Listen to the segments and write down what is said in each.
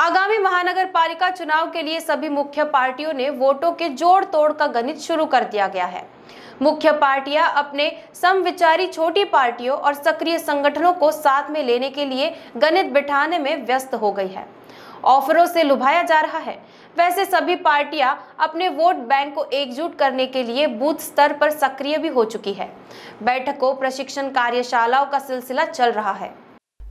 आगामी महानगर पालिका चुनाव के लिए सभी मुख्य पार्टियों ने वोटों के जोड़ तोड़ का गणित शुरू कर दिया गया है मुख्य पार्टियां अपने समविचारी छोटी पार्टियों और सक्रिय संगठनों को साथ में लेने के लिए गणित बिठाने में व्यस्त हो गई है ऑफरों से लुभाया जा रहा है वैसे सभी पार्टियां अपने वोट बैंक को एकजुट करने के लिए बूथ स्तर पर सक्रिय भी हो चुकी है बैठकों प्रशिक्षण कार्यशालाओं का सिलसिला चल रहा है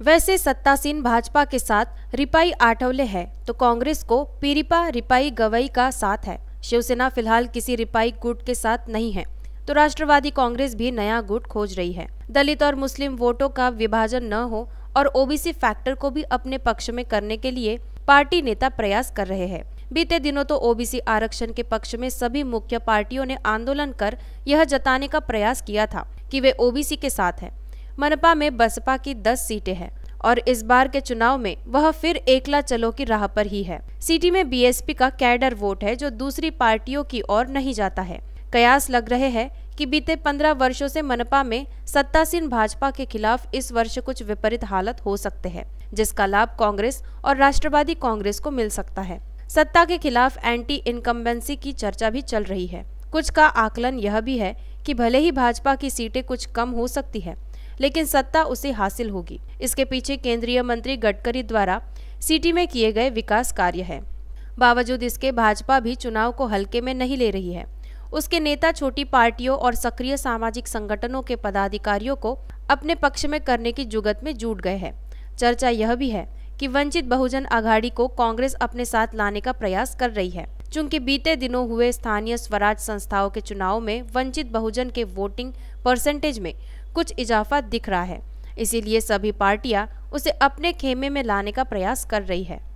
वैसे सत्तासीन भाजपा के साथ रिपाई आठवले है तो कांग्रेस को पीरिपा रिपाई गवई का साथ है शिवसेना फिलहाल किसी रिपाई गुट के साथ नहीं है तो राष्ट्रवादी कांग्रेस भी नया गुट खोज रही है दलित और मुस्लिम वोटों का विभाजन न हो और ओबीसी फैक्टर को भी अपने पक्ष में करने के लिए पार्टी नेता प्रयास कर रहे हैं बीते दिनों तो ओबीसी आरक्षण के पक्ष में सभी मुख्य पार्टियों ने आंदोलन कर यह जताने का प्रयास किया था कि वे ओबीसी के साथ हैं मनपा में बसपा की 10 सीटें हैं और इस बार के चुनाव में वह फिर एकला चलो की राह पर ही है सिटी में बीएसपी का कैडर वोट है जो दूसरी पार्टियों की ओर नहीं जाता है कयास लग रहे हैं कि बीते पंद्रह वर्षों से मनपा में सत्तासीन भाजपा के खिलाफ इस वर्ष कुछ विपरीत हालत हो सकते हैं जिसका लाभ कांग्रेस और राष्ट्रवादी कांग्रेस को मिल सकता है सत्ता के खिलाफ एंटी इनकम्बेंसी की चर्चा भी चल रही है कुछ का आकलन यह भी है कि भले ही भाजपा की सीटें कुछ कम हो सकती है लेकिन सत्ता उसे हासिल होगी इसके पीछे केंद्रीय मंत्री गडकरी द्वारा सिटी में किए गए विकास कार्य है बावजूद इसके भाजपा भी चुनाव को हल्के में नहीं ले रही है उसके नेता छोटी पार्टियों और सक्रिय सामाजिक संगठनों के पदाधिकारियों को अपने पक्ष में करने की जुगत में जुट गए हैं चर्चा यह भी है कि वंचित बहुजन आघाड़ी को कांग्रेस अपने साथ लाने का प्रयास कर रही है चूंकि बीते दिनों हुए स्थानीय स्वराज संस्थाओं के चुनाव में वंचित बहुजन के वोटिंग परसेंटेज में कुछ इजाफा दिख रहा है इसीलिए सभी पार्टियां उसे अपने खेमे में लाने का प्रयास कर रही है